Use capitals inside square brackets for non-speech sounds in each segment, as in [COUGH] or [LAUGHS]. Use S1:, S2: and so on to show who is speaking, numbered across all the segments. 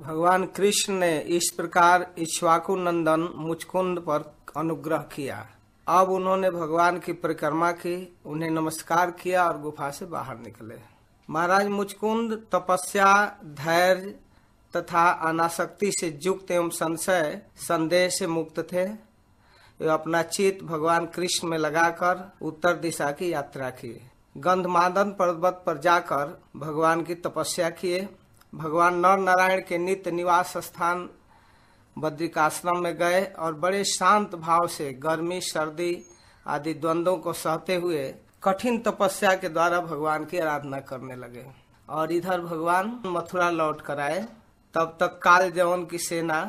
S1: भगवान कृष्ण ने इस प्रकार इक्ष्वाकु नंदन मुचकुंद पर अनुग्रह किया अब उन्होंने भगवान की परिक्रमा की उन्हें नमस्कार किया और गुफा से बाहर निकले महाराज मुचकुंद तपस्या धैर्य तथा अनासक्ति से युक्त एवं संशय संदेह से मुक्त थे वे अपना चित भगवान कृष्ण में लगाकर उत्तर दिशा की यात्रा की गंधमादन पर्वत पर जाकर भगवान की तपस्या किए भगवान नर नारायण के नित्य निवास स्थान बद्रिकाश्रम में गए और बड़े शांत भाव से गर्मी सर्दी आदि द्वंद्वों को सहते हुए कठिन तपस्या के द्वारा भगवान की आराधना करने लगे और इधर भगवान मथुरा लौट कर आए तब तक काल जवन की सेना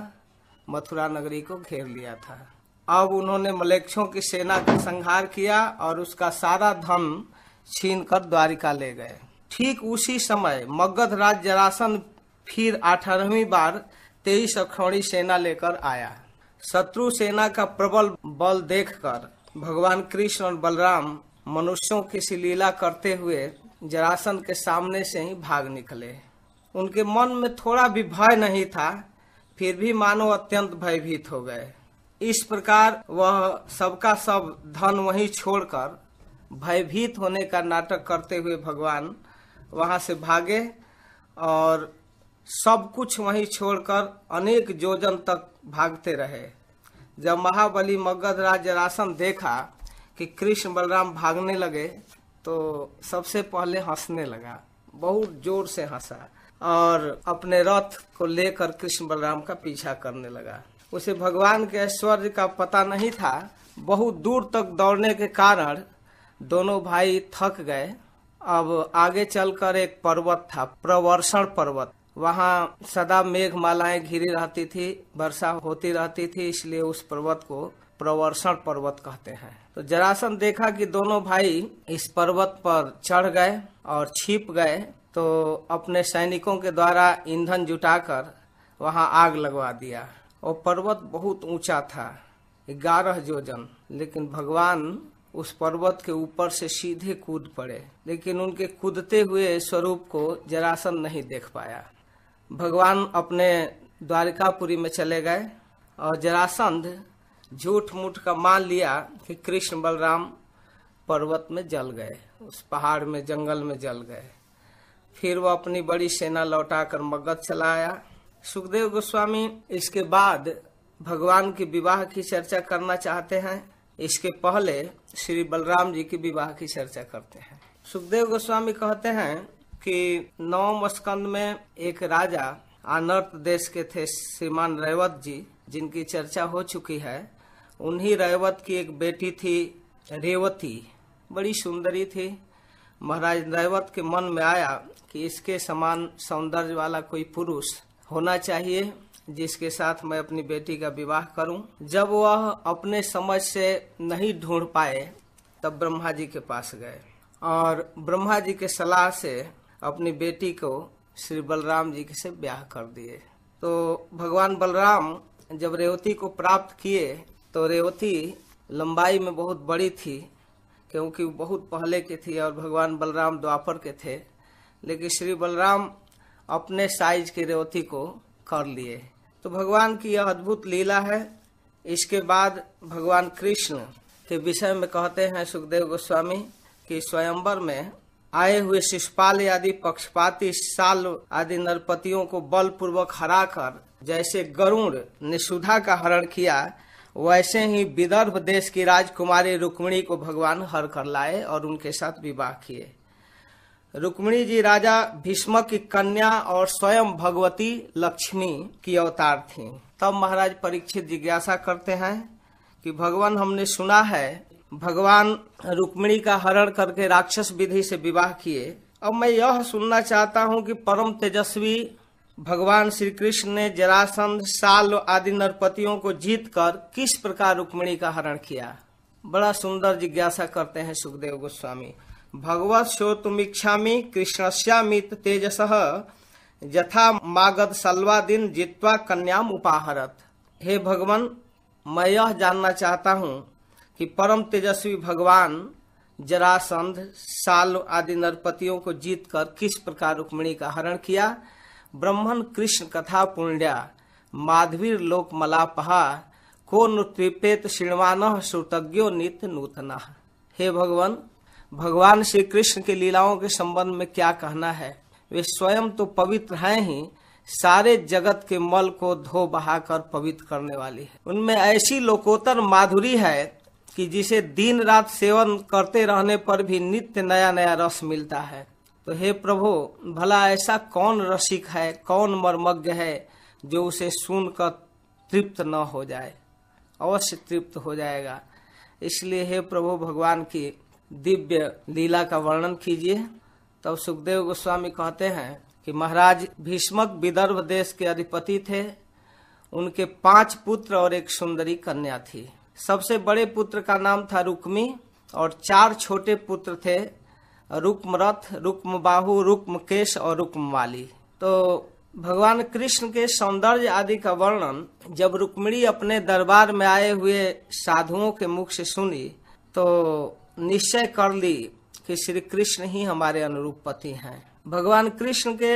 S1: मथुरा नगरी को घेर लिया था अब उन्होंने मलेक्षों की सेना का संहार किया और उसका सारा धन छीन कर द्वारिका ले गए ठीक उसी समय मगध राज जरासन फिर अठारहवीं बार तेईस अखौड़ी सेना लेकर आया शत्रु सेना का प्रबल बल देखकर भगवान कृष्ण और बलराम मनुष्यों की लीला करते हुए जरासन के सामने से ही भाग निकले उनके मन में थोड़ा भी भय नहीं था फिर भी मानो अत्यंत भयभीत हो गए इस प्रकार वह सबका सब धन वहीं छोड़कर भयभीत होने का नाटक करते हुए भगवान वहाँ से भागे और सब कुछ वहीं छोड़कर अनेक योजन तक भागते रहे जब महाबली मगध राज राशन देखा कि कृष्ण बलराम भागने लगे तो सबसे पहले हंसने लगा बहुत जोर से हंसा और अपने रथ को लेकर कृष्ण बलराम का पीछा करने लगा उसे भगवान के ऐश्वर्य का पता नहीं था बहुत दूर तक दौड़ने के कारण दोनों भाई थक गए अब आगे चलकर एक पर्वत था प्रवर्षण पर्वत वहाँ सदा मेघ मालाएं घिरी रहती थी वर्षा होती रहती थी इसलिए उस पर्वत को प्रवर्षण पर्वत कहते हैं तो जरासन देखा कि दोनों भाई इस पर्वत पर चढ़ गए और छिप गए तो अपने सैनिकों के द्वारा ईंधन जुटाकर वहाँ आग लगवा दिया और पर्वत बहुत ऊंचा था ग्यारह जोजन लेकिन भगवान उस पर्वत के ऊपर से सीधे कूद पड़े लेकिन उनके कूदते हुए स्वरूप को जरासन नहीं देख पाया भगवान अपने द्वारिकापुरी में चले गए और जरासंध झूठ मूठ का मान लिया कि कृष्ण बलराम पर्वत में जल गए उस पहाड़ में जंगल में जल गए फिर वो अपनी बड़ी सेना लौटाकर मगध चलाया सुखदेव गोस्वामी इसके बाद भगवान के विवाह की चर्चा करना चाहते हैं इसके पहले श्री बलराम जी की विवाह की चर्चा करते हैं सुखदेव गोस्वामी कहते हैं कि नवम स्कंद में एक राजा अनर्थ देश के थे श्रीमान रेवत जी जिनकी चर्चा हो चुकी है उन्हीं रेवत की एक बेटी थी रेवती बड़ी सुंदरी थी महाराज रेवत के मन में आया कि इसके समान सौंदर्य वाला कोई पुरुष होना चाहिए जिसके साथ मैं अपनी बेटी का विवाह करूं। जब वह अपने समझ से नहीं ढूंढ पाए तब ब्रह्मा जी के पास गए और ब्रह्मा जी के सलाह से अपनी बेटी को श्री बलराम जी से ब्याह कर दिए तो भगवान बलराम जब रेवती को प्राप्त किए तो रेवती लंबाई में बहुत बड़ी थी क्योंकि वो बहुत पहले की थी और भगवान बलराम द्वापर के थे लेकिन श्री बलराम अपने साइज की रेवती को कर लिए तो भगवान की यह अद्भुत लीला है इसके बाद भगवान कृष्ण के विषय में कहते हैं सुखदेव गोस्वामी कि स्वयंवर में आए हुए शिषपाल आदि पक्षपाती साल आदि नरपतियों को बलपूर्वक हराकर जैसे गरुड़ ने सुधा का हरण किया वैसे ही विदर्भ देश की राजकुमारी रुक्मिणी को भगवान हर कर लाए और उनके साथ विवाह किए रुक्मिणी जी राजा भीष्म की कन्या और स्वयं भगवती लक्ष्मी की अवतार थी तब महाराज परीक्षित जिज्ञासा करते हैं कि भगवान हमने सुना है भगवान रुक्मिणी का हरण करके राक्षस विधि से विवाह किए अब मैं यह सुनना चाहता हूँ कि परम तेजस्वी भगवान श्री कृष्ण ने जरासंध साल आदि नरपतियों को जीत कर किस प्रकार रुक्मिणी का हरण किया बड़ा सुंदर जिज्ञासा करते हैं सुखदेव गोस्वामी भगवत भगवत्सोतुमीक्षामि कृष्णस्यामित तेजस यथा मागध दिन जित्वा कन्याम उपाहरत हे भगवान मैं यह जानना चाहता हूँ कि परम तेजस्वी भगवान जरासंध साल आदि नरपतियों को जीतकर किस प्रकार रुक्मिणी का हरण किया ब्रह्मण कृष्ण कथा पुण्या माधवीर लोक मलापहा को नुत्पिपेत श्रीणवान श्रोतज्ञो नित नूतना हे भगवान भगवान श्री कृष्ण के लीलाओं के संबंध में क्या कहना है वे स्वयं तो पवित्र हैं ही सारे जगत के मल को धो बहाकर पवित्र करने वाली है उनमें ऐसी लोकोत्तर माधुरी है कि जिसे दिन रात सेवन करते रहने पर भी नित्य नया नया रस मिलता है तो हे प्रभु भला ऐसा कौन रसिक है कौन मर्मज्ञ है जो उसे सुनकर तृप्त न हो जाए अवश्य तृप्त हो जाएगा इसलिए हे प्रभु भगवान की दिव्य लीला का वर्णन कीजिए तब सुखदेव गोस्वामी कहते हैं कि महाराज भीष्मक विदर्भ देश के अधिपति थे उनके पांच पुत्र और एक सुंदरी कन्या थी सबसे बड़े पुत्र का नाम था रुक्मी और चार छोटे पुत्र थे रुक्मरथ रुक्म बाहु रुक्म केश और रुक्म वाली तो भगवान कृष्ण के सौंदर्य आदि का वर्णन जब रुक्मिणी अपने दरबार में आए हुए साधुओं के मुख से सुनी तो निश्चय कर ली कि श्री कृष्ण ही हमारे अनुरूप पति हैं भगवान कृष्ण के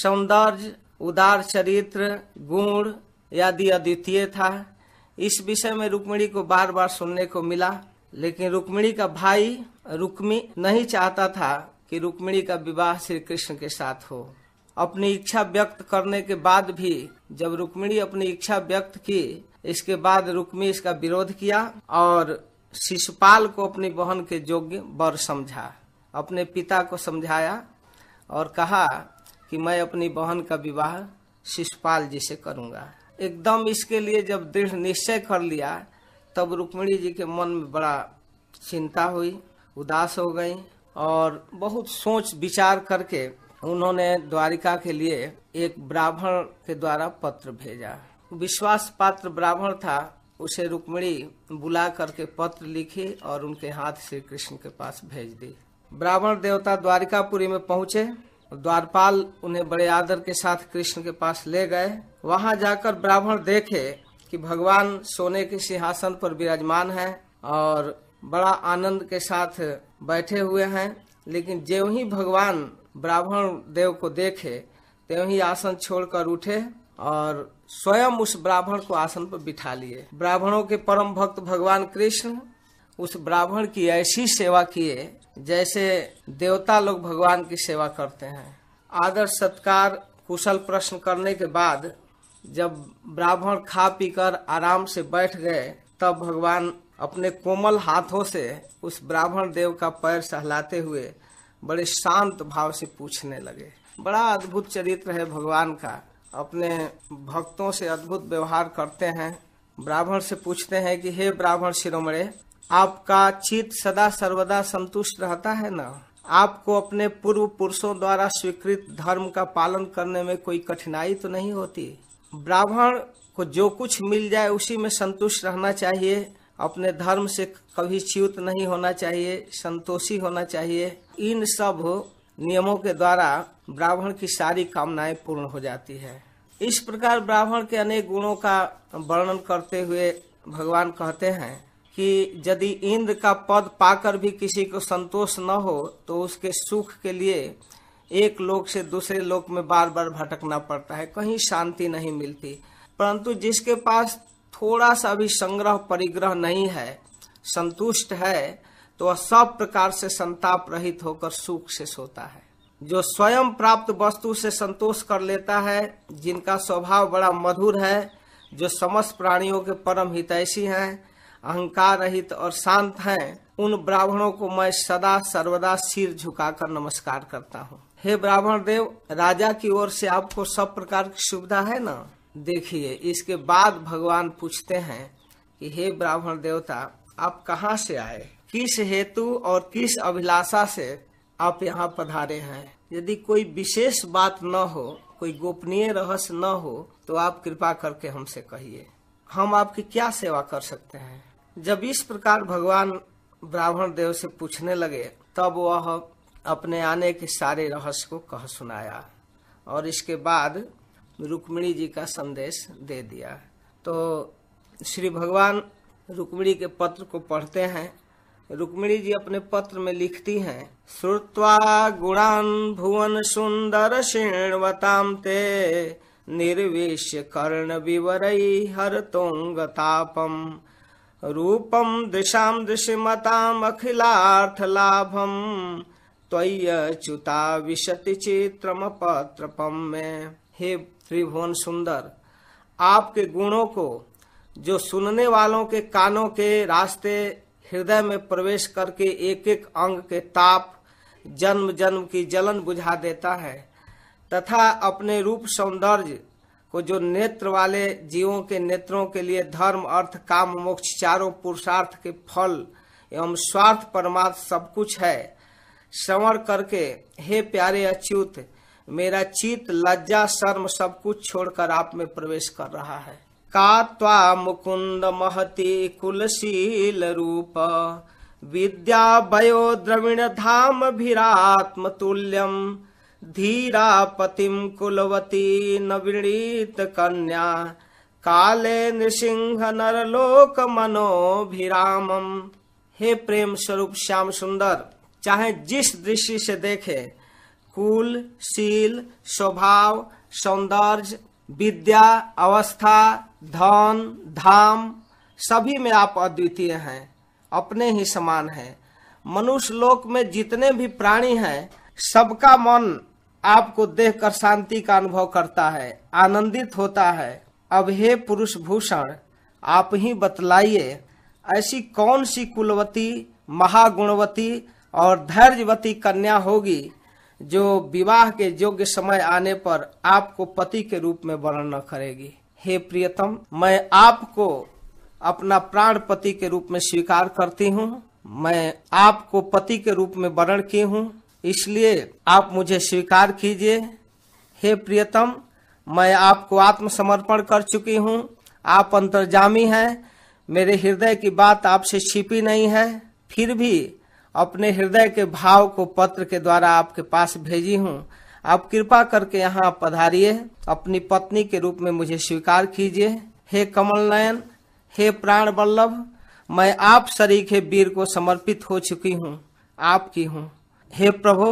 S1: सौंदर्य उदार चरित्र गुण आदि अद्वितीय था इस विषय में रुक्मिणी को बार बार सुनने को मिला लेकिन रुक्मिणी का भाई रुक्मी नहीं चाहता था कि रुक्मिणी का विवाह श्री कृष्ण के साथ हो अपनी इच्छा व्यक्त करने के बाद भी जब रुक्मिणी अपनी इच्छा व्यक्त की इसके बाद रुक्मी इसका विरोध किया और शिशुपाल को अपनी बहन के योग्य बर समझा अपने पिता को समझाया और कहा कि मैं अपनी बहन का विवाह शिशुपाल जी से करूंगा एकदम इसके लिए जब दृढ़ निश्चय कर लिया तब रुक्मिणी जी के मन में बड़ा चिंता हुई उदास हो गई और बहुत सोच विचार करके उन्होंने द्वारिका के लिए एक ब्राह्मण के द्वारा पत्र भेजा विश्वास पात्र ब्राह्मण था उसे रुक्मणी बुला करके पत्र लिखे और उनके हाथ से कृष्ण के पास भेज दी ब्राह्मण देवता द्वारिकापुरी में पहुंचे द्वारपाल उन्हें बड़े आदर के साथ कृष्ण के पास ले गए वहां जाकर ब्राह्मण देखे कि भगवान सोने के सिंहासन पर विराजमान है और बड़ा आनंद के साथ बैठे हुए हैं लेकिन ज्यो ही भगवान ब्राह्मण देव को देखे त्यों ही आसन छोड़कर उठे और स्वयं उस ब्राह्मण को आसन पर बिठा लिए ब्राह्मणों के परम भक्त भगवान कृष्ण उस ब्राह्मण की ऐसी सेवा किए जैसे देवता लोग भगवान की सेवा करते हैं आदर सत्कार कुशल प्रश्न करने के बाद जब ब्राह्मण खा पीकर आराम से बैठ गए तब भगवान अपने कोमल हाथों से उस ब्राह्मण देव का पैर सहलाते हुए बड़े शांत भाव से पूछने लगे बड़ा अद्भुत चरित्र है भगवान का अपने भक्तों से अद्भुत व्यवहार करते हैं ब्राह्मण से पूछते हैं कि हे ब्राह्मण शिरोमणे आपका चित सदा सर्वदा संतुष्ट रहता है ना आपको अपने पूर्व पुरुषों द्वारा स्वीकृत धर्म का पालन करने में कोई कठिनाई तो नहीं होती ब्राह्मण को जो कुछ मिल जाए उसी में संतुष्ट रहना चाहिए अपने धर्म से कभी च्युत नहीं होना चाहिए संतोषी होना चाहिए इन सब नियमों के द्वारा ब्राह्मण की सारी कामनाएं पूर्ण हो जाती है इस प्रकार ब्राह्मण के अनेक गुणों का वर्णन करते हुए भगवान कहते हैं कि यदि इंद्र का पद पाकर भी किसी को संतोष न हो तो उसके सुख के लिए एक लोक से दूसरे लोक में बार बार भटकना पड़ता है कहीं शांति नहीं मिलती परंतु जिसके पास थोड़ा सा भी संग्रह परिग्रह नहीं है संतुष्ट है तो वह सब प्रकार से संताप रहित होकर सुख से सोता है जो स्वयं प्राप्त वस्तु से संतोष कर लेता है जिनका स्वभाव बड़ा मधुर है जो समस्त प्राणियों के परम हितैषी हैं अहंकार रहित और शांत हैं उन ब्राह्मणों को मैं सदा सर्वदा सिर झुकाकर नमस्कार करता हूँ हे ब्राह्मण देव राजा की ओर से आपको सब प्रकार की सुविधा है ना देखिए इसके बाद भगवान पूछते हैं कि हे ब्राह्मण देवता आप कहाँ से आए किस हेतु और किस अभिलाषा से आप यहाँ पधारे हैं यदि कोई विशेष बात न हो कोई गोपनीय रहस्य न हो तो आप कृपा करके हमसे कहिए हम आपकी क्या सेवा कर सकते हैं जब इस प्रकार भगवान ब्राह्मण देव से पूछने लगे तब वह अपने आने के सारे रहस्य को कह सुनाया और इसके बाद रुक्मिणी जी का संदेश दे दिया तो श्री भगवान रुक्मिणी के पत्र को पढ़ते हैं रुक्मिणी जी अपने पत्र में लिखती हैं श्रुत्वा गुणान भुवन सुंदर श्रेणवताम ते निर्वेश कर्ण विवर हर तोंगतापम रूपम दिशा दिशमताम अखिलार्थ लाभम त्वय्युता विशति चित्रम पत्रपम में हे त्रिभुवन सुंदर आपके गुणों को जो सुनने वालों के कानों के रास्ते हृदय में प्रवेश करके एक एक अंग के ताप जन्म जन्म की जलन बुझा देता है तथा अपने रूप सौंदर्य को जो नेत्र वाले जीवों के नेत्रों के लिए धर्म अर्थ काम मोक्ष चारों पुरुषार्थ के फल एवं स्वार्थ परमार्थ सब कुछ है श्रवण करके हे प्यारे अच्युत मेरा चित लज्जा शर्म सब कुछ छोड़कर आप में प्रवेश कर रहा है का मुकुंद महति कुलशील रूप विद्या भीरात्म तुल्यम धीरा पतिम कुलवती नवीणीत कन्या काले नृसिंह नरलोक मनोभिरामम हे प्रेम स्वरूप श्याम सुंदर चाहे जिस दृष्टि से देखे कुल शील स्वभाव सौंदर्य विद्या अवस्था धन धाम सभी में आप अद्वितीय हैं अपने ही समान हैं मनुष्य लोक में जितने भी प्राणी हैं सबका मन आपको देखकर शांति का अनुभव करता है आनंदित होता है अब हे पुरुष भूषण आप ही बतलाइए ऐसी कौन सी कुलवती महागुणवती और धैर्यवती कन्या होगी जो विवाह के योग्य समय आने पर आपको पति के रूप में वर्णन करेगी हे प्रियतम मैं आपको अपना प्राण पति के रूप में स्वीकार करती हूँ मैं आपको पति के रूप में वर्ण की हूँ इसलिए आप मुझे स्वीकार कीजिए हे प्रियतम मैं आपको आत्मसमर्पण कर चुकी हूँ आप अंतर्जामी हैं मेरे हृदय की बात आपसे छिपी नहीं है फिर भी अपने हृदय के भाव को पत्र के द्वारा आपके पास भेजी हूँ आप कृपा करके यहाँ पधारिए अपनी पत्नी के रूप में मुझे स्वीकार कीजिए हे कमल नयन हे प्राण बल्लभ मैं आप के वीर को समर्पित हो चुकी हूँ आपकी हूँ हे प्रभु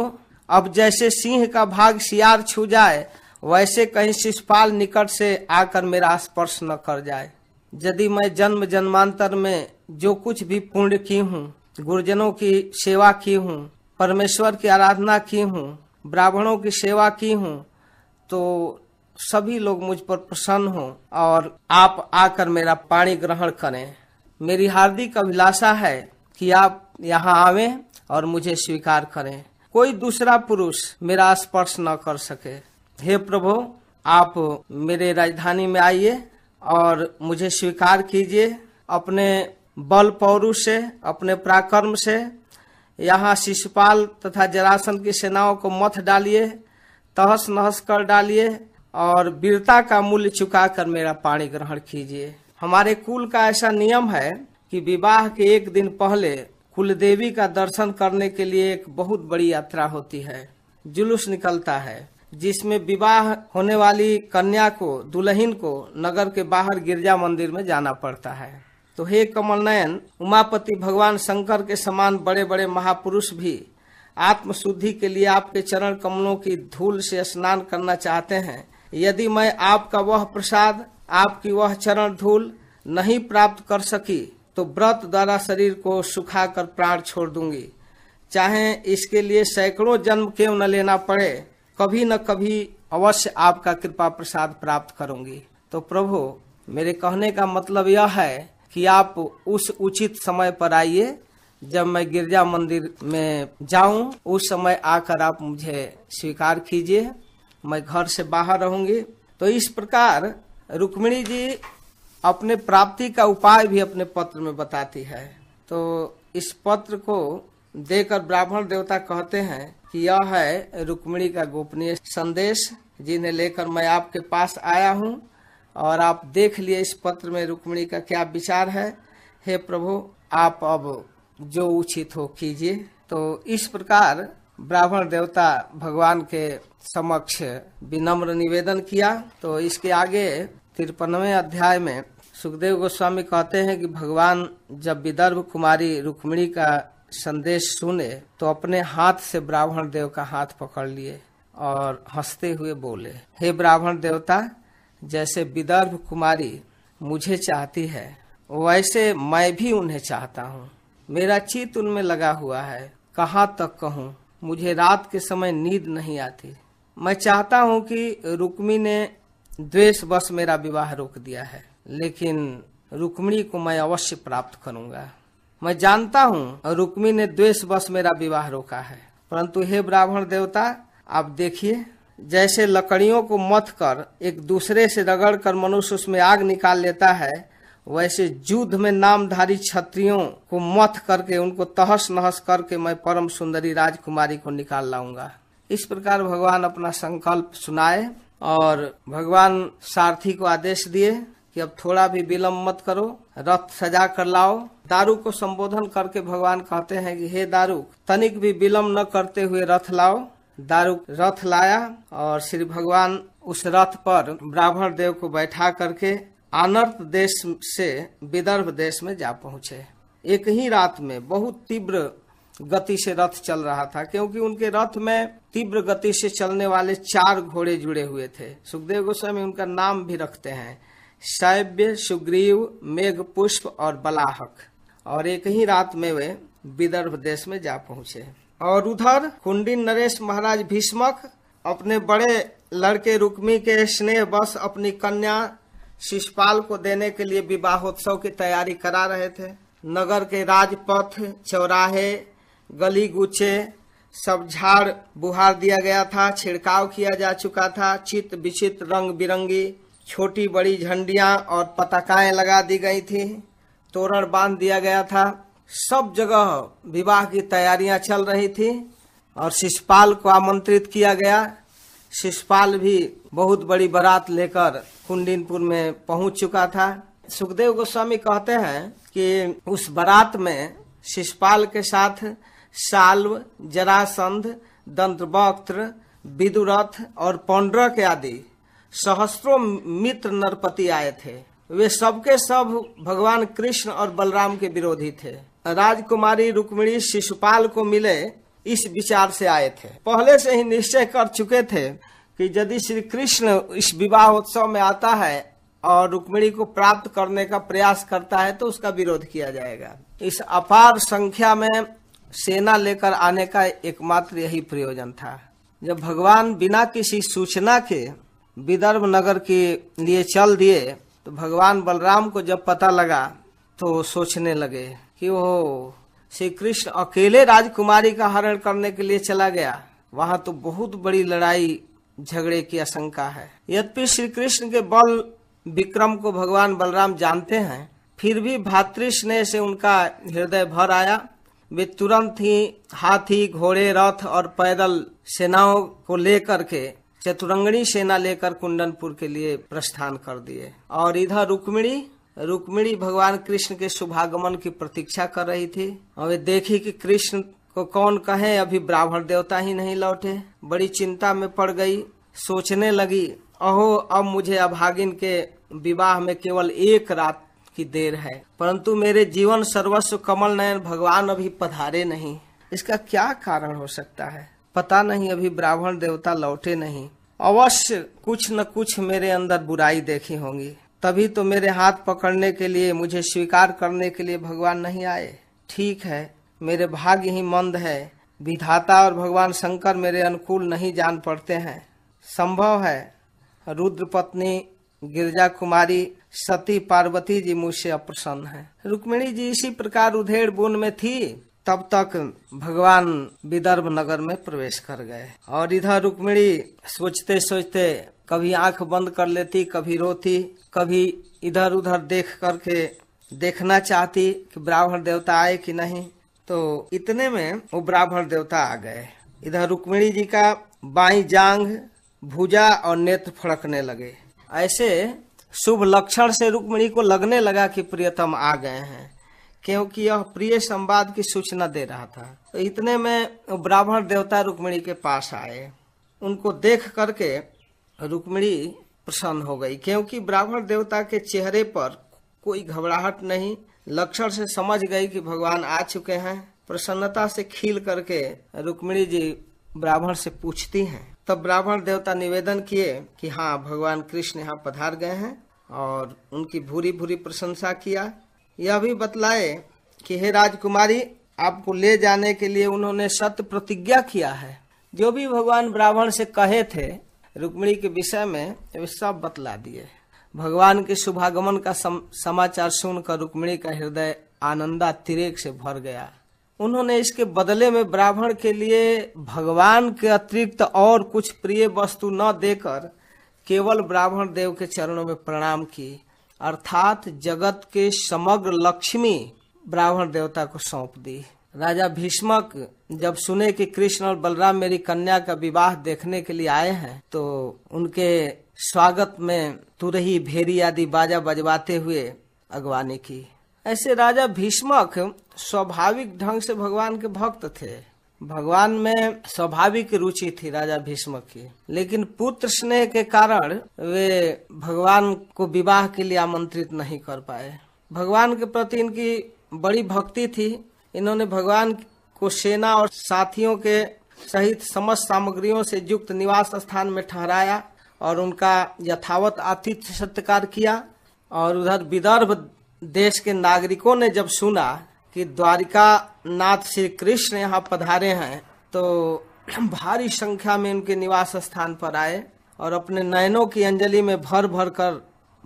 S1: अब जैसे सिंह का भाग सियार छू जाए वैसे कहीं शिषपाल निकट से आकर मेरा स्पर्श न कर जाए यदि मैं जन्म जन्मांतर में जो कुछ भी पूर्ण की हूँ गुरुजनों की सेवा की हूँ परमेश्वर की आराधना की हूँ ब्राह्मणों की सेवा की हूँ तो सभी लोग मुझ पर प्रसन्न हो और आप आकर मेरा पानी ग्रहण करें मेरी हार्दिक अभिलाषा है कि आप यहाँ आवे और मुझे स्वीकार करें कोई दूसरा पुरुष मेरा स्पर्श न कर सके हे प्रभु आप मेरे राजधानी में आइए और मुझे स्वीकार कीजिए अपने बल पौरुष से अपने पराक्रम से यहाँ शिशुपाल तथा जरासन की सेनाओं को मथ डालिए तहस नहस कर डालिए और वीरता का मूल्य चुका कर मेरा पाणी ग्रहण कीजिए हमारे कुल का ऐसा नियम है कि विवाह के एक दिन पहले कुल देवी का दर्शन करने के लिए एक बहुत बड़ी यात्रा होती है जुलूस निकलता है जिसमें विवाह होने वाली कन्या को दुल्हन को नगर के बाहर गिरजा मंदिर में जाना पड़ता है तो हे कमल नयन उमापति भगवान शंकर के समान बड़े बड़े महापुरुष भी आत्म शुद्धि के लिए आपके चरण कमलों की धूल से स्नान करना चाहते हैं यदि मैं आपका वह प्रसाद आपकी वह चरण धूल नहीं प्राप्त कर सकी तो व्रत द्वारा शरीर को सुखा कर प्राण छोड़ दूंगी चाहे इसके लिए सैकड़ों जन्म क्यों न लेना पड़े कभी न कभी अवश्य आपका कृपा प्रसाद प्राप्त करूंगी तो प्रभु मेरे कहने का मतलब यह है कि आप उस उचित समय पर आइए जब मैं गिरजा मंदिर में जाऊं उस समय आकर आप मुझे स्वीकार कीजिए मैं घर से बाहर रहूंगी तो इस प्रकार रुक्मिणी जी अपने प्राप्ति का उपाय भी अपने पत्र में बताती है तो इस पत्र को देकर ब्राह्मण देवता कहते हैं कि यह है रुक्मिणी का गोपनीय संदेश जिन्हें लेकर मैं आपके पास आया हूँ और आप देख लिए इस पत्र में रुक्मणी का क्या विचार है हे प्रभु आप अब जो उचित हो कीजिए तो इस प्रकार ब्राह्मण देवता भगवान के समक्ष विनम्र निवेदन किया तो इसके आगे तिरपनवे अध्याय में सुखदेव गोस्वामी कहते हैं कि भगवान जब विदर्भ कुमारी रुक्मिणी का संदेश सुने तो अपने हाथ से ब्राह्मण देव का हाथ पकड़ लिए और हंसते हुए बोले हे ब्राह्मण देवता जैसे विदर्भ कुमारी मुझे चाहती है वैसे मैं भी उन्हें चाहता हूँ मेरा चीत उनमें लगा हुआ है कहाँ तक कहूँ मुझे रात के समय नींद नहीं आती मैं चाहता हूँ कि रुक्मी ने द्वेष बस मेरा विवाह रोक दिया है लेकिन रुक्मिणी को मैं अवश्य प्राप्त करूंगा मैं जानता हूँ रुक्मी ने द्वेष बस मेरा विवाह रोका है परंतु हे ब्राह्मण देवता आप देखिए जैसे लकड़ियों को मथ कर एक दूसरे से रगड़ कर मनुष्य उसमें आग निकाल लेता है वैसे युद्ध में नामधारी क्षत्रियों को मथ करके उनको तहस नहस करके मैं परम सुंदरी राजकुमारी को निकाल लाऊंगा इस प्रकार भगवान अपना संकल्प सुनाए और भगवान सारथी को आदेश दिए कि अब थोड़ा भी विलम्ब मत करो रथ सजा कर लाओ दारू को संबोधन करके भगवान कहते हैं कि हे दारू तनिक भी विलम्ब न करते हुए रथ लाओ दारू रथ लाया और श्री भगवान उस रथ पर ब्राह्मण देव को बैठा करके अनर्थ देश से विदर्भ देश में जा पहुंचे एक ही रात में बहुत तीव्र गति से रथ चल रहा था क्योंकि उनके रथ में तीव्र गति से चलने वाले चार घोड़े जुड़े हुए थे सुखदेव गोस्वामी उनका नाम भी रखते हैं शैव्य सुग्रीव मेघ पुष्प और बलाहक और एक ही रात में वे विदर्भ देश में जा पहुंचे और उधर कुंडी नरेश महाराज भीष्मक अपने बड़े लड़के रुक्मी के स्नेह बस अपनी कन्या शिषपाल को देने के लिए विवाहोत्सव की तैयारी करा रहे थे नगर के राजपथ चौराहे गली गुचे सब झाड़ बुहार दिया गया था छिड़काव किया जा चुका था चित विचित्र रंग बिरंगी छोटी बड़ी झंडियां और पताकाएं लगा दी गई थी तोरण बांध दिया गया था सब जगह विवाह की तैयारियां चल रही थी और शिषपाल को आमंत्रित किया गया शिषपाल भी बहुत बड़ी बारात लेकर कुंडीनपुर में पहुंच चुका था सुखदेव गोस्वामी कहते हैं कि उस बारात में शिषपाल के साथ साल्व जरासंध दंतवक्त्र विदुरथ और पौंड्र के आदि सहस्त्रों मित्र नरपति आए थे वे सबके सब भगवान कृष्ण और बलराम के विरोधी थे राजकुमारी रुक्मिणी शिशुपाल को मिले इस विचार से आए थे पहले से ही निश्चय कर चुके थे कि यदि श्री कृष्ण इस विवाह उत्सव में आता है और रुक्मिणी को प्राप्त करने का प्रयास करता है तो उसका विरोध किया जाएगा इस अपार संख्या में सेना लेकर आने का एकमात्र यही प्रयोजन था जब भगवान बिना किसी सूचना के विदर्भ नगर के लिए चल दिए तो भगवान बलराम को जब पता लगा तो सोचने लगे कि वो श्री कृष्ण अकेले राजकुमारी का हरण करने के लिए चला गया वहां तो बहुत बड़ी लड़ाई झगड़े की आशंका है यद्यपि श्री कृष्ण के बल विक्रम को भगवान बलराम जानते हैं फिर भी भातृष्णय से उनका हृदय भर आया वे तुरंत ही हाथी घोड़े रथ और पैदल सेनाओं को लेकर के चतुरंगणी सेना लेकर कुंडनपुर के लिए प्रस्थान कर दिए और इधर रुक्मिणी रुक्मिणी भगवान कृष्ण के शुभागमन की प्रतीक्षा कर रही थी और वे देखी कि कृष्ण को कौन कहे अभी ब्राह्मण देवता ही नहीं लौटे बड़ी चिंता में पड़ गई सोचने लगी अहो अब मुझे अभागिन के विवाह में केवल एक रात की देर है परंतु मेरे जीवन सर्वस्व कमल नयन भगवान अभी पधारे नहीं इसका क्या कारण हो सकता है पता नहीं अभी ब्राह्मण देवता लौटे नहीं अवश्य कुछ न कुछ मेरे अंदर बुराई देखी होंगी तभी तो मेरे हाथ पकड़ने के लिए मुझे स्वीकार करने के लिए भगवान नहीं आए ठीक है मेरे भाग्य ही मंद है विधाता और भगवान शंकर मेरे अनुकूल नहीं जान पड़ते हैं संभव है रुद्र पत्नी गिरजा कुमारी सती पार्वती जी मुझसे अप्रसन्न है रुक्मिणी जी इसी प्रकार उधेड़ बुन में थी तब तक भगवान विदर्भ नगर में प्रवेश कर गए और इधर रुक्मिणी सोचते सोचते कभी आंख बंद कर लेती कभी रोती कभी इधर उधर देख करके देखना चाहती कि ब्राह्मण देवता आए कि नहीं तो इतने में वो ब्राह्मण देवता आ गए इधर रुक्मिणी जी का बाई जांग भुजा और नेत्र फड़कने लगे ऐसे शुभ लक्षण से रुक्मिणी को लगने लगा कि प्रियतम आ गए हैं क्योंकि यह प्रिय संवाद की सूचना दे रहा था तो इतने में ब्राह्मण देवता रुक्मिणी के पास आए उनको देख करके रुक्मिणी प्रसन्न हो गई क्योंकि ब्राह्मण देवता के चेहरे पर कोई घबराहट नहीं लक्षण से समझ गई कि भगवान आ चुके हैं प्रसन्नता से खील करके रुक्मिणी जी ब्राह्मण से पूछती हैं तब ब्राह्मण देवता निवेदन किए कि हाँ भगवान कृष्ण यहाँ पधार गए हैं और उनकी भूरी भूरी प्रशंसा किया यह भी बतलाए कि हे राजकुमारी आपको ले जाने के लिए उन्होंने सत्य प्रतिज्ञा किया है जो भी भगवान ब्राह्मण से कहे थे रुक्मिणी के विषय में वे सब बतला दिए भगवान के शुभागमन का सम, समाचार सुनकर रुक्मिणी का हृदय आनंदा तिरेक से भर गया उन्होंने इसके बदले में ब्राह्मण के लिए भगवान के अतिरिक्त और कुछ प्रिय वस्तु न देकर केवल ब्राह्मण देव के चरणों में प्रणाम की अर्थात जगत के समग्र लक्ष्मी ब्राह्मण देवता को सौंप दी राजा भीष्मक जब सुने कि कृष्ण और बलराम मेरी कन्या का विवाह देखने के लिए आए हैं तो उनके स्वागत में तुरही भेरी आदि बाजा बजवाते हुए अगवानी की ऐसे राजा भीष्मक स्वाभाविक ढंग से भगवान के भक्त थे भगवान में स्वाभाविक रुचि थी राजा भीष्म की लेकिन पुत्र स्नेह के कारण वे भगवान को विवाह के लिए आमंत्रित नहीं कर पाए भगवान के प्रति इनकी बड़ी भक्ति थी इन्होंने भगवान को सेना और साथियों के सहित समस्त सामग्रियों से युक्त निवास स्थान में ठहराया और उनका यथावत आतिथ्य सत्कार किया और उधर विदर्भ देश के नागरिकों ने जब सुना कि द्वारिका नाथ श्री कृष्ण यहाँ पधारे हैं तो [CLEARS THROAT] भारी संख्या में उनके निवास स्थान पर आए और अपने नयनों की अंजलि में भर भर कर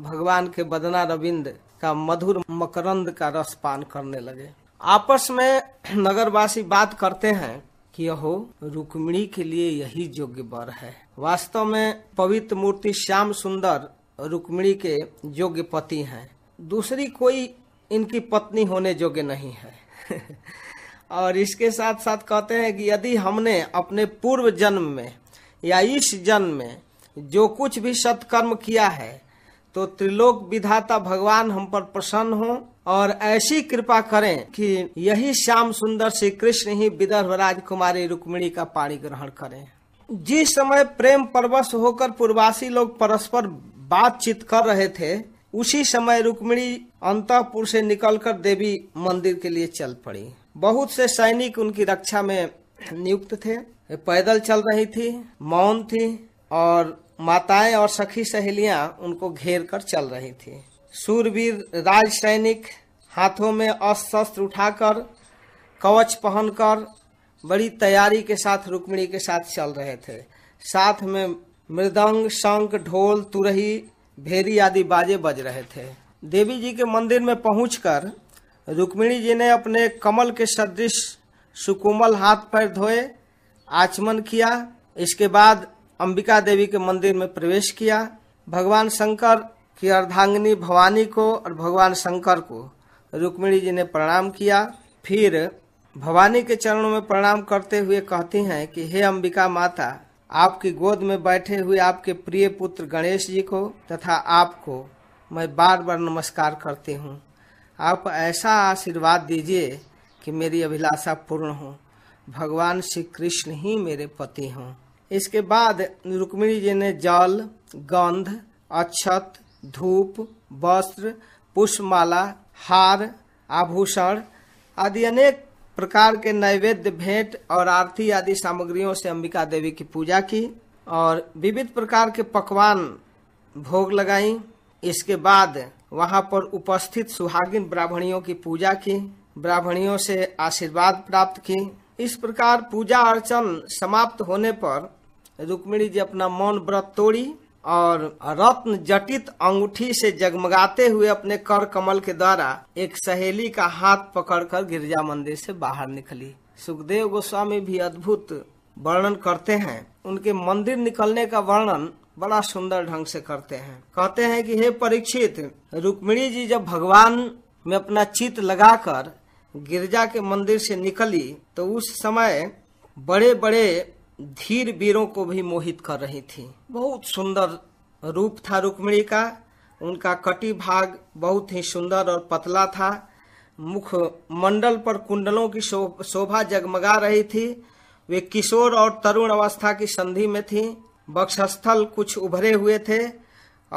S1: भगवान के बदना रविंद का मधुर मकरंद का रस पान करने लगे आपस में नगरवासी बात करते हैं कि यहो रुक्मिणी के लिए यही योग्य वर है वास्तव में पवित्र मूर्ति श्याम सुंदर रुक्मिणी के योग्य पति हैं दूसरी कोई इनकी पत्नी होने योग्य नहीं है [LAUGHS] और इसके साथ साथ कहते हैं कि यदि हमने अपने पूर्व जन्म में या इस जन्म में जो कुछ भी सत्कर्म किया है तो त्रिलोक विधाता भगवान हम पर प्रसन्न हो और ऐसी कृपा करें कि यही श्याम सुंदर श्री कृष्ण ही विदर्भ राजकुमारी रुक्मिणी का पाणी ग्रहण करें जिस समय प्रेम परवश होकर पूर्वासी लोग परस्पर बातचीत कर रहे थे उसी समय रुक्मिणी अंतपुर से निकलकर देवी मंदिर के लिए चल पड़ी बहुत से सैनिक उनकी रक्षा में नियुक्त थे पैदल चल रही थी मौन थी और माताएं और सखी सहेलियां उनको घेर कर चल रही थी सूरवीर राज सैनिक हाथों में अस्त्र उठाकर कवच पहनकर बड़ी तैयारी के साथ रुक्मिणी के साथ चल रहे थे साथ में मृदंग शंख ढोल तुरही भेरी आदि बाजे बज रहे थे देवी जी के मंदिर में पहुंचकर रुक्मिणी जी ने अपने कमल के सदृश सुकोमल हाथ पैर धोए आचमन किया इसके बाद अंबिका देवी के मंदिर में प्रवेश किया भगवान शंकर कि अर्धांगनी भवानी को और भगवान शंकर को रुक्मिणी जी ने प्रणाम किया फिर भवानी के चरणों में प्रणाम करते हुए कहती हैं कि हे अंबिका माता आपकी गोद में बैठे हुए आपके प्रिय पुत्र गणेश जी को तथा आपको मैं बार बार नमस्कार करती हूँ आप ऐसा आशीर्वाद दीजिए कि मेरी अभिलाषा पूर्ण हो भगवान श्री कृष्ण ही मेरे पति हों इसके बाद रुक्मिणी जी ने जल गंध अक्षत धूप वस्त्र पुष्पमाला हार आभूषण आदि अनेक प्रकार के नैवेद्य भेंट और आरती आदि सामग्रियों से अंबिका देवी की पूजा की और विविध प्रकार के पकवान भोग लगाई इसके बाद वहां पर उपस्थित सुहागिन ब्राह्मणियों की पूजा की ब्राह्मणियों से आशीर्वाद प्राप्त की इस प्रकार पूजा अर्चन समाप्त होने पर रुक्मिणी जी अपना मौन व्रत तोड़ी और रत्न जटित अंगूठी से जगमगाते हुए अपने कर कमल के द्वारा एक सहेली का हाथ पकड़कर गिरजा मंदिर से बाहर निकली सुखदेव गोस्वामी भी अद्भुत वर्णन करते हैं उनके मंदिर निकलने का वर्णन बड़ा सुंदर ढंग से करते हैं कहते हैं कि हे परीक्षित रुक्मिणी जी जब भगवान में अपना चित लगाकर गिरजा के मंदिर से निकली तो उस समय बड़े बड़े धीर वीरों को भी मोहित कर रही थी बहुत सुंदर रूप था रुक्मिणी का उनका कटी भाग बहुत ही सुंदर और पतला था मुख मंडल पर कुंडलों की शोभा जगमगा रही थी वे किशोर और तरुण अवस्था की संधि में थी बक्षस्थल कुछ उभरे हुए थे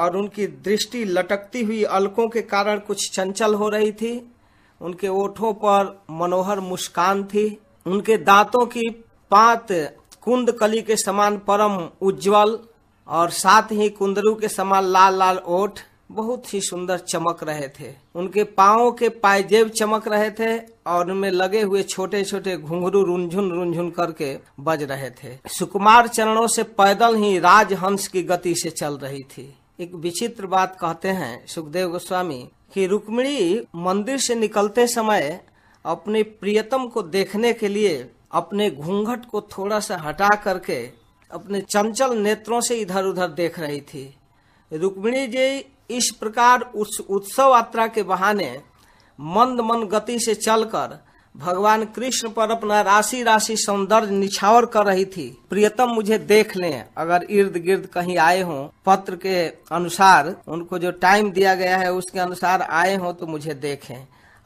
S1: और उनकी दृष्टि लटकती हुई अलकों के कारण कुछ चंचल हो रही थी उनके ओठों पर मनोहर मुस्कान थी उनके दांतों की पात कुंद कली के समान परम उज्जवल और साथ ही कुंदरू के समान लाल लाल ओठ बहुत ही सुंदर चमक रहे थे उनके पाओ के पायजेब चमक रहे थे और उनमें लगे हुए छोटे छोटे घुंघरू रुंझुन रुंझुन करके बज रहे थे सुकुमार चरणों से पैदल ही राजहंस की गति से चल रही थी एक विचित्र बात कहते हैं सुखदेव गोस्वामी कि रुक्मिणी मंदिर से निकलते समय अपने प्रियतम को देखने के लिए अपने घूंघट को थोड़ा सा हटा करके अपने चंचल नेत्रों से इधर उधर देख रही थी रुक्मिणी जी इस प्रकार उस उत्सव यात्रा के बहाने मंद मंद गति से चलकर भगवान कृष्ण पर अपना राशि राशि सौंदर्य निछावर कर रही थी प्रियतम मुझे देख लें अगर इर्द गिर्द कहीं आए हो पत्र के अनुसार उनको जो टाइम दिया गया है उसके अनुसार आए हो तो मुझे देखें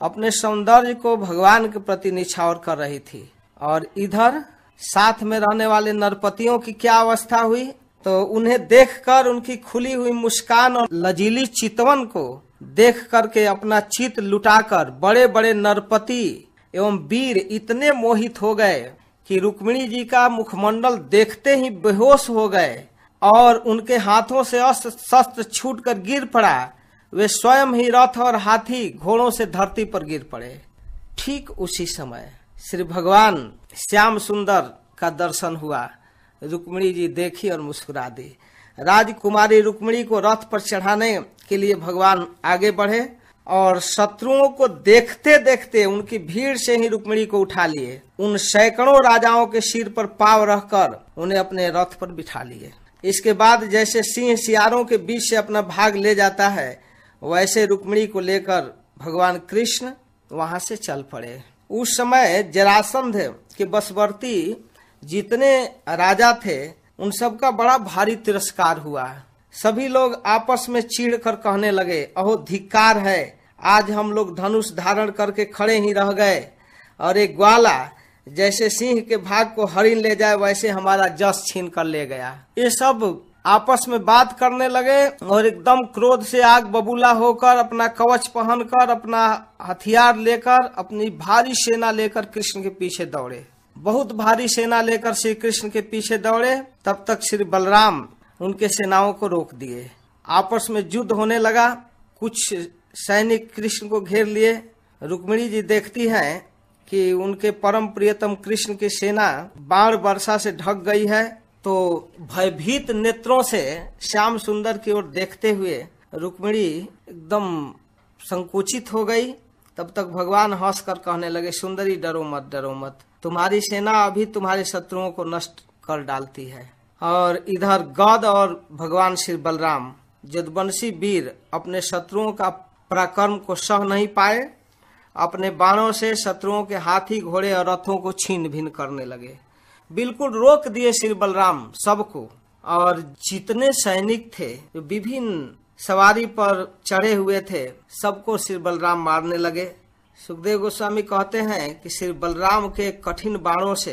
S1: अपने सौंदर्य को भगवान के प्रति निछावर कर रही थी और इधर साथ में रहने वाले नरपतियों की क्या अवस्था हुई तो उन्हें देखकर उनकी खुली हुई मुस्कान और लजीली चितवन को देख करके अपना चित लुटाकर बड़े बड़े नरपति एवं वीर इतने मोहित हो गए कि रुक्मिणी जी का मुखमंडल देखते ही बेहोश हो गए और उनके हाथों से अस्त्र शस्त्र छूट कर गिर पड़ा वे स्वयं ही रथ और हाथी घोड़ों से धरती पर गिर पड़े ठीक उसी समय श्री भगवान श्याम सुंदर का दर्शन हुआ रुक्मणी जी देखी और मुस्कुरा दी राजकुमारी रुक्मणी को रथ पर चढ़ाने के लिए भगवान आगे बढ़े और शत्रुओं को देखते देखते उनकी भीड़ से ही रुक्मणी को उठा लिए उन सैकड़ों राजाओं के सिर पर पाव रहकर उन्हें अपने रथ पर बिठा लिए इसके बाद जैसे सिंह सियारों के बीच से अपना भाग ले जाता है वैसे रुक्मणी को लेकर भगवान कृष्ण वहां से चल पड़े उस समय जरासंध के बसवर्ती जितने राजा थे उन सब का बड़ा भारी तिरस्कार हुआ सभी लोग आपस में चीड़ कर कहने लगे अहो धिक्कार है आज हम लोग धनुष धारण करके खड़े ही रह गए और एक ग्वाला जैसे सिंह के भाग को हरिन ले जाए वैसे हमारा जस छीन कर ले गया ये सब आपस में बात करने लगे और एकदम क्रोध से आग बबूला होकर अपना कवच पहनकर अपना हथियार लेकर अपनी भारी सेना लेकर कृष्ण के पीछे दौड़े बहुत भारी सेना लेकर श्री कृष्ण के पीछे दौड़े तब तक श्री बलराम उनके सेनाओं को रोक दिए आपस में युद्ध होने लगा कुछ सैनिक कृष्ण को घेर लिए रुक्मिणी जी देखती हैं कि उनके परम प्रियतम कृष्ण की सेना बाढ़ वर्षा से ढक गई है तो भयभीत नेत्रों से श्याम सुंदर की ओर देखते हुए रुक्मिणी एकदम संकुचित हो गई तब तक भगवान हंस कर कहने लगे सुंदरी डरो मत डरो मत तुम्हारी सेना अभी तुम्हारे शत्रुओं को नष्ट कर डालती है और इधर गद और भगवान श्री बलराम जदवंशी वीर अपने शत्रुओं का पराक्रम को सह नहीं पाए अपने बाणों से शत्रुओं के हाथी घोड़े और रथों को छीन भिन करने लगे बिल्कुल रोक दिए श्री बलराम सबको और जितने सैनिक थे जो विभिन्न सवारी पर चढ़े हुए थे सबको श्री बलराम मारने लगे सुखदेव गोस्वामी कहते हैं कि श्री बलराम के कठिन बाणों से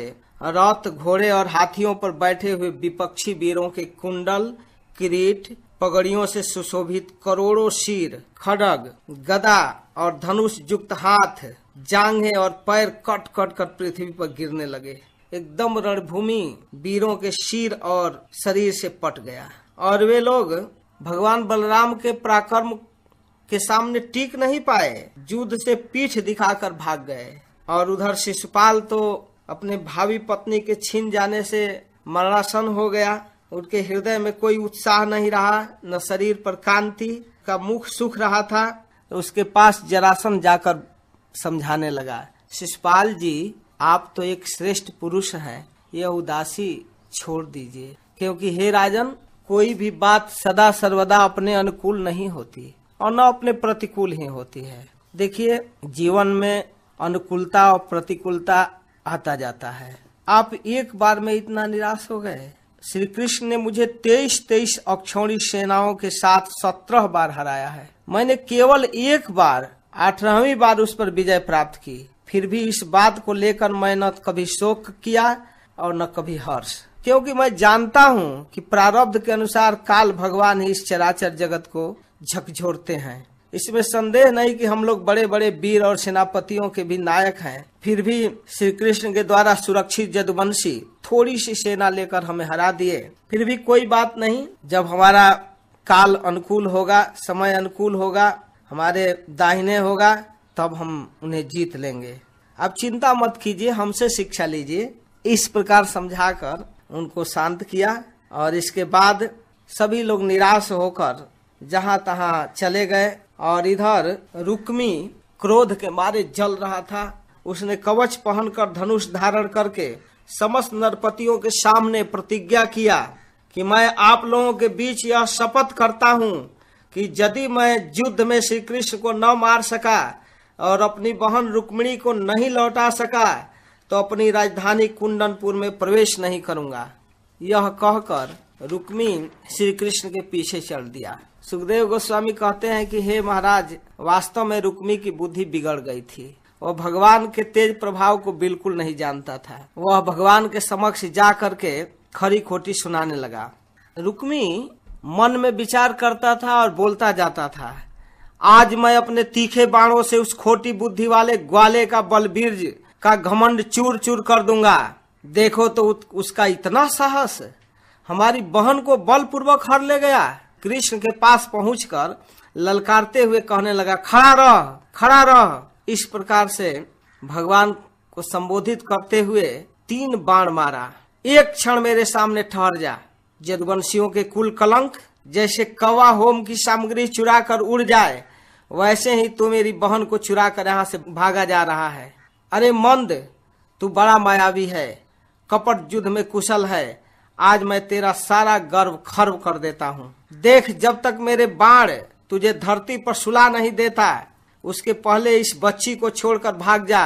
S1: रथ घोड़े और हाथियों पर बैठे हुए विपक्षी वीरों के कुंडल किरीट पगड़ियों से सुशोभित करोड़ों शीर खड़ग गदा और धनुष युक्त हाथ जांघे और पैर कट कट कर पृथ्वी पर गिरने लगे एकदम रणभूमि वीरों के शीर और शरीर से पट गया और वे लोग भगवान बलराम के पराक्रम के सामने टीक नहीं पाए युद्ध से पीठ दिखाकर भाग गए और उधर शिशुपाल तो अपने भावी पत्नी के छीन जाने से मरणासन हो गया उनके हृदय में कोई उत्साह नहीं रहा न शरीर पर कांति का मुख सुख रहा था उसके पास जरासन जाकर समझाने लगा शिशुपाल जी आप तो एक श्रेष्ठ पुरुष हैं यह उदासी छोड़ दीजिए क्योंकि हे राजन कोई भी बात सदा सर्वदा अपने अनुकूल नहीं होती और न अपने प्रतिकूल ही होती है देखिए जीवन में अनुकूलता और प्रतिकूलता आता जाता है आप एक बार में इतना निराश हो गए श्री कृष्ण ने मुझे तेईस तेईस अक्षौणी सेनाओं के साथ सत्रह बार हराया है मैंने केवल एक बार अठारहवीं बार उस पर विजय प्राप्त की फिर भी इस बात को लेकर मैं न कभी शोक किया और न कभी हर्ष क्योंकि मैं जानता हूँ कि प्रारब्ध के अनुसार काल भगवान ही इस चराचर जगत को झकझोरते हैं इसमें संदेह नहीं कि हम लोग बड़े बड़े वीर और सेनापतियों के भी नायक हैं फिर भी श्री कृष्ण के द्वारा सुरक्षित जदवंशी थोड़ी सी सेना लेकर हमें हरा दिए फिर भी कोई बात नहीं जब हमारा काल अनुकूल होगा समय अनुकूल होगा हमारे दाहिने होगा तब हम उन्हें जीत लेंगे अब चिंता मत कीजिए हमसे शिक्षा लीजिए इस प्रकार समझाकर उनको शांत किया और इसके बाद सभी लोग निराश होकर जहाँ तहाँ चले गए और इधर रुक्मी क्रोध के मारे जल रहा था उसने कवच पहनकर धनुष धारण करके समस्त नरपतियों के सामने प्रतिज्ञा किया कि मैं आप लोगों के बीच यह शपथ करता हूँ कि यदि मैं युद्ध में श्री कृष्ण को न मार सका और अपनी बहन रुक्मिणी को नहीं लौटा सका तो अपनी राजधानी कुंडनपुर में प्रवेश नहीं करूंगा यह कहकर रुक्मी श्री कृष्ण के पीछे चल दिया सुखदेव गोस्वामी कहते हैं कि हे महाराज वास्तव में रुक्मी की बुद्धि बिगड़ गई थी वह भगवान के तेज प्रभाव को बिल्कुल नहीं जानता था वह भगवान के समक्ष जा करके खरी खोटी सुनाने लगा रुक्मी मन में विचार करता था और बोलता जाता था आज मैं अपने तीखे बाणों से उस खोटी बुद्धि वाले ग्वाले का बलबीर का घमंड चूर चूर कर दूंगा देखो तो उसका इतना साहस हमारी बहन को बलपूर्वक हर ले गया कृष्ण के पास पहुंचकर ललकारते हुए कहने लगा खड़ा रह खड़ा रह इस प्रकार से भगवान को संबोधित करते हुए तीन बाण मारा एक क्षण मेरे सामने ठहर जा जदवंशियों के कुल कलंक जैसे कवा होम की सामग्री चुरा कर उड़ जाए वैसे ही तू मेरी बहन को चुरा कर यहाँ से भागा जा रहा है अरे मंद तू बड़ा मायावी है कपट युद्ध में कुशल है आज मैं तेरा सारा गर्व खर्व कर देता हूँ देख जब तक मेरे बाण तुझे धरती पर सुला नहीं देता उसके पहले इस बच्ची को छोड़कर भाग जा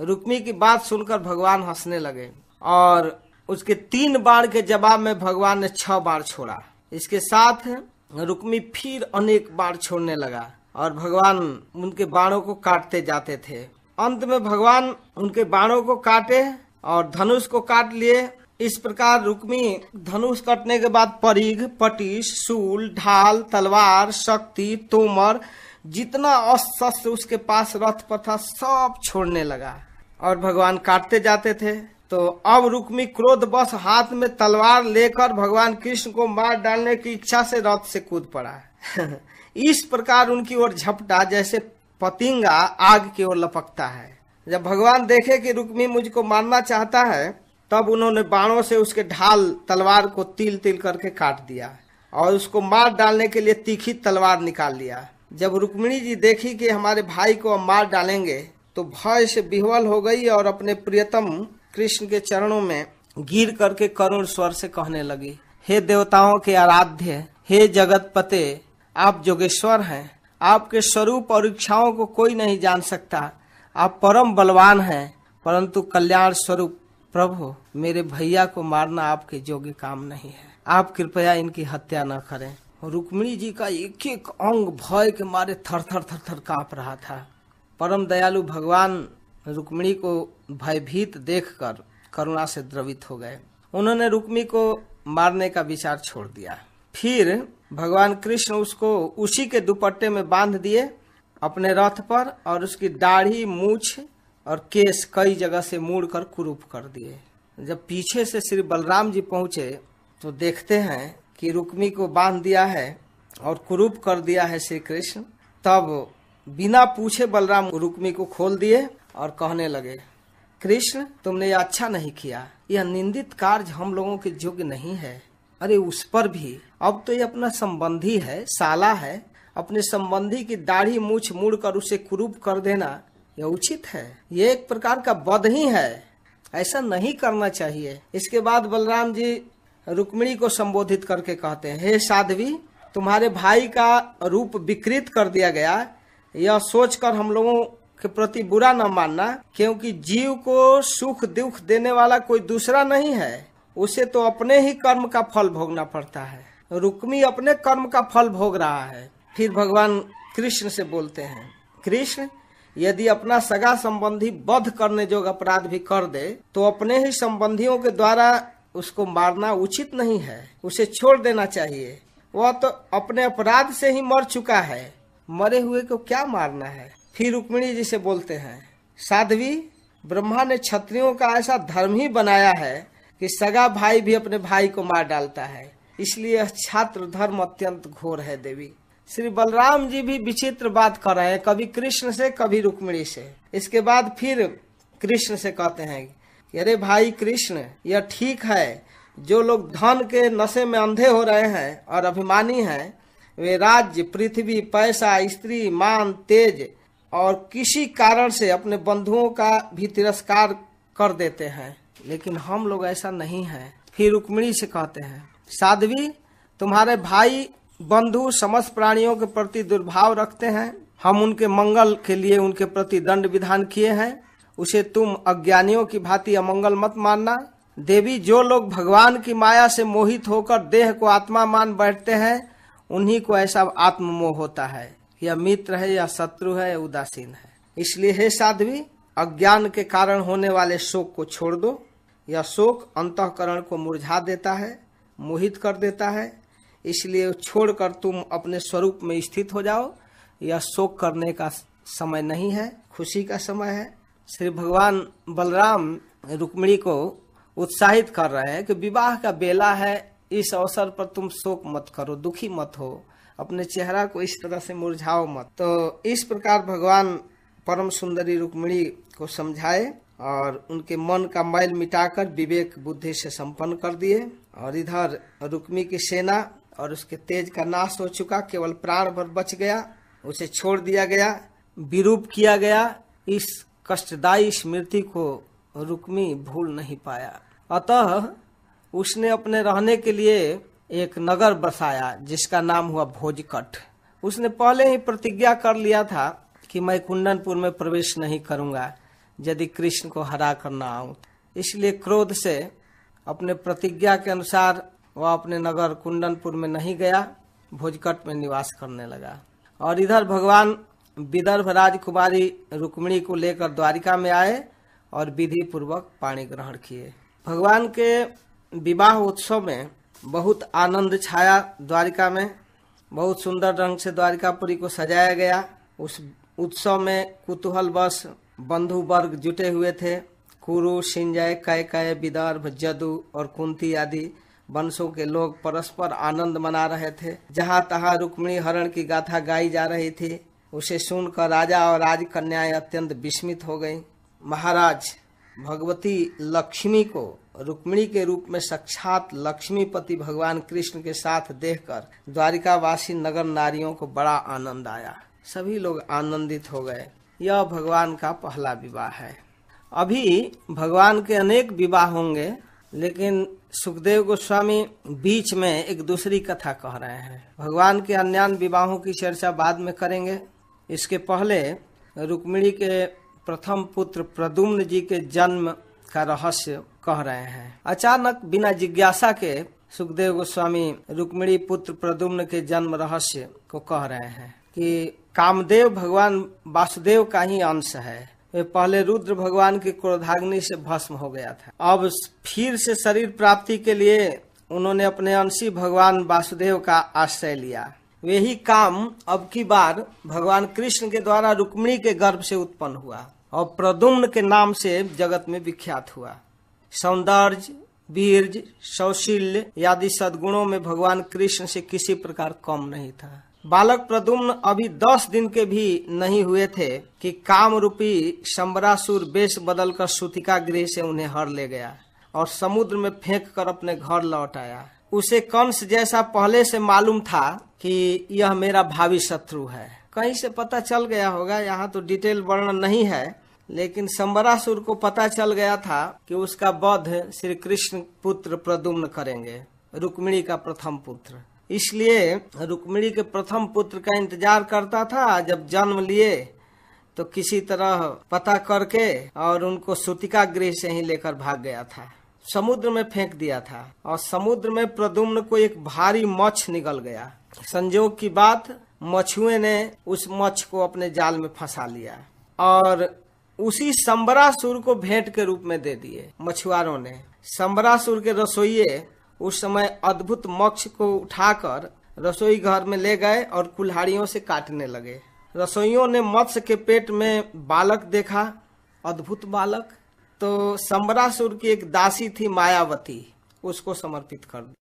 S1: रुक्मी की बात सुनकर भगवान हंसने लगे और उसके तीन बार के जवाब में भगवान ने छह बार छोड़ा इसके साथ रुक्मी फिर अनेक बार छोड़ने लगा और भगवान उनके बाणों को काटते जाते थे अंत में भगवान उनके बाणों को काटे और धनुष को काट लिए इस प्रकार रुक्मी धनुष कटने के बाद परिघ पटिश शूल ढाल तलवार शक्ति तोमर जितना अस्त्र उसके पास रथ पर था सब छोड़ने लगा और भगवान काटते जाते थे तो अब रुक्मी क्रोध बस हाथ में तलवार लेकर भगवान कृष्ण को मार डालने की इच्छा से रथ से कूद पड़ा [LAUGHS] इस प्रकार उनकी ओर झपटा जैसे पतिंगा आग की ओर लपकता है जब भगवान देखे कि रुक्मी मुझको मारना चाहता है तब उन्होंने बाणों से उसके ढाल तलवार को तिल तिल करके काट दिया और उसको मार डालने के लिए तीखी तलवार निकाल लिया जब रुक्मिणी जी देखी कि हमारे भाई को हम मार डालेंगे तो भय से बिहवल हो गई और अपने प्रियतम कृष्ण के चरणों में गिर करके करुण स्वर से कहने लगी हे देवताओं के आराध्य हे जगत पते आप जोगेश्वर हैं आपके स्वरूप और इच्छाओं को कोई नहीं जान सकता आप परम बलवान हैं परंतु कल्याण स्वरूप प्रभु मेरे भैया को मारना आपके योग्य काम नहीं है आप कृपया इनकी हत्या न करें रुक्मिणी जी का एक एक अंग भय के मारे थर थर थर थर काप रहा था परम दयालु भगवान रुक्मिणी को भयभीत देखकर करुणा से द्रवित हो गए उन्होंने रुक्मी को मारने का विचार छोड़ दिया फिर भगवान कृष्ण उसको उसी के दुपट्टे में बांध दिए अपने रथ पर और उसकी दाढ़ी मूछ और केस कई जगह से मुड़ कर कुरूप कर दिए जब पीछे से श्री बलराम जी पहुंचे तो देखते हैं कि रुक्मी को बांध दिया है और कुरूप कर दिया है श्री कृष्ण तब बिना पूछे बलराम रुक्मी को खोल दिए और कहने लगे कृष्ण तुमने यह अच्छा नहीं किया यह निंदित कार्य हम लोगों के योग्य नहीं है अरे उस पर भी अब तो ये अपना संबंधी है साला है अपने संबंधी की दाढ़ी मूछ मुड़ कर उसे कुरूप कर देना यह उचित है ये एक प्रकार का बध ही है ऐसा नहीं करना चाहिए इसके बाद बलराम जी रुक्मिणी को संबोधित करके कहते हैं हे साध्वी तुम्हारे भाई का रूप विकृत कर दिया गया यह सोचकर हम लोगों के प्रति बुरा न मानना क्योंकि जीव को सुख दुख देने वाला कोई दूसरा नहीं है उसे तो अपने ही कर्म का फल भोगना पड़ता है रुक्मी अपने कर्म का फल भोग रहा है फिर भगवान कृष्ण से बोलते हैं कृष्ण यदि अपना सगा संबंधी बध करने जोग अपराध भी कर दे तो अपने ही संबंधियों के द्वारा उसको मारना उचित नहीं है उसे छोड़ देना चाहिए वह तो अपने अपराध से ही मर चुका है मरे हुए को क्या मारना है फिर रुक्मिणी जी से बोलते हैं साध्वी ब्रह्मा ने क्षत्रियों का ऐसा धर्म ही बनाया है कि सगा भाई भी अपने भाई को मार डालता है इसलिए छात्र धर्म अत्यंत घोर है देवी श्री बलराम जी भी विचित्र बात कर रहे हैं कभी कृष्ण से कभी रुक्मिणी से इसके बाद फिर कृष्ण से कहते हैं अरे भाई कृष्ण यह ठीक है जो लोग धन के नशे में अंधे हो रहे हैं और अभिमानी हैं वे राज्य पृथ्वी पैसा स्त्री मान तेज और किसी कारण से अपने बंधुओं का भी तिरस्कार कर देते हैं लेकिन हम लोग ऐसा नहीं है फिर रुक्मिणी से कहते हैं साध्वी तुम्हारे भाई बंधु समस्त प्राणियों के प्रति दुर्भाव रखते हैं हम उनके मंगल के लिए उनके प्रति दंड विधान किए हैं उसे तुम अज्ञानियों की भांति अमंगल मत मानना देवी जो लोग भगवान की माया से मोहित होकर देह को आत्मा मान बैठते हैं उन्हीं को ऐसा आत्ममोह होता है यह मित्र है या शत्रु है या उदासीन है इसलिए हे साध्वी अज्ञान के कारण होने वाले शोक को छोड़ दो यह शोक अंतकरण को मुरझा देता है मोहित कर देता है इसलिए छोड़कर तुम अपने स्वरूप में स्थित हो जाओ यह शोक करने का समय नहीं है खुशी का समय है श्री भगवान बलराम रुक्मिणी को उत्साहित कर रहे हैं कि विवाह का बेला है इस अवसर पर तुम शोक मत करो दुखी मत हो अपने चेहरा को इस तरह से मुरझाओ मत तो इस प्रकार भगवान परम सुंदरी रुक्मिणी को समझाए और उनके मन का मैल मिटाकर विवेक बुद्धि से संपन्न कर दिए और इधर रुक्मी की सेना और उसके तेज का नाश हो चुका केवल प्राण भर बच गया उसे छोड़ दिया गया विरूप किया गया इस कष्टदायी स्मृति को रुक्मी भूल नहीं पाया अतः उसने अपने रहने के लिए एक नगर बसाया जिसका नाम हुआ भोजकट उसने पहले ही प्रतिज्ञा कर लिया था कि मैं कुंडनपुर में प्रवेश नहीं करूंगा यदि कृष्ण को हरा कर ना आऊ इसलिए क्रोध से अपने प्रतिज्ञा के अनुसार वह अपने नगर कुंडनपुर में नहीं गया भोजकट में निवास करने लगा और इधर भगवान विदर्भ राजकुमारी रुक्मिणी को लेकर द्वारिका में आए और विधि पूर्वक पाणी ग्रहण किए भगवान के विवाह उत्सव में बहुत आनंद छाया द्वारिका में बहुत सुंदर ढंग से द्वारिकापुरी को सजाया गया उस उत्सव में कुतूहल बस बंधु वर्ग जुटे हुए थे कुरु सिंजय कैकय विदर्भ जदु और कुंती आदि वंशों के लोग परस्पर आनंद मना रहे थे जहाँ तहाँ रुक्मिणी हरण की गाथा गाई जा रही थी उसे सुनकर राजा और राजकन्याएं अत्यंत विस्मित हो गईं। महाराज भगवती लक्ष्मी को रुक्मिणी के रूप में साक्षात लक्ष्मीपति भगवान कृष्ण के साथ देखकर द्वारिकावासी नगर नारियों को बड़ा आनंद आया सभी लोग आनंदित हो गए यह भगवान का पहला विवाह है अभी भगवान के अनेक विवाह होंगे लेकिन सुखदेव गोस्वामी बीच में एक दूसरी कथा कह रहे हैं भगवान के अन्यान विवाहों की चर्चा बाद में करेंगे इसके पहले रुक्मिणी के प्रथम पुत्र प्रदुम्न जी के जन्म का रहस्य कह रहे हैं अचानक बिना जिज्ञासा के सुखदेव गोस्वामी रुक्मिणी पुत्र प्रदुम्न के जन्म रहस्य को कह रहे हैं कि कामदेव भगवान वासुदेव का ही अंश है वे पहले रुद्र भगवान की क्रोधाग्नि से भस्म हो गया था अब फिर से शरीर प्राप्ति के लिए उन्होंने अपने अंशी भगवान वासुदेव का आश्रय लिया वे ही काम अब की बार भगवान कृष्ण के द्वारा रुक्मिणी के गर्भ से उत्पन्न हुआ और प्रदुम्न के नाम से जगत में विख्यात हुआ सौंदर्य वीर्ज सौशील्य आदि सदगुणों में भगवान कृष्ण से किसी प्रकार कम नहीं था बालक प्रदुम्न अभी दस दिन के भी नहीं हुए थे कि काम रूपी शंबरासुर बेश बदलकर सुतिका गृह से उन्हें हर ले गया और समुद्र में फेंक कर अपने घर लौट आया उसे कंस जैसा पहले से मालूम था कि यह मेरा भावी शत्रु है कहीं से पता चल गया होगा यहाँ तो डिटेल वर्णन नहीं है लेकिन संबरासुर को पता चल गया था कि उसका वध श्री कृष्ण पुत्र प्रदुम्न करेंगे रुक्मिणी का प्रथम पुत्र इसलिए रुक्मिणी के प्रथम पुत्र का इंतजार करता था जब जन्म लिए तो किसी तरह पता करके और उनको सुतिका गृह से ही लेकर भाग गया था समुद्र में फेंक दिया था और समुद्र में प्रदुम्न को एक भारी मच्छ निकल गया संजोग की बात मछुए ने उस मच्छ को अपने जाल में फंसा लिया और उसी संबरासुर को भेंट के रूप में दे दिए मछुआरों ने संबरासुर के रसोइये उस समय अद्भुत मक्ष को उठाकर रसोई घर में ले गए और कुल्हाड़ियों से काटने लगे रसोइयों ने मत्स्य के पेट में बालक देखा अद्भुत बालक तो सम्बरासुर की एक दासी थी मायावती उसको समर्पित कर दी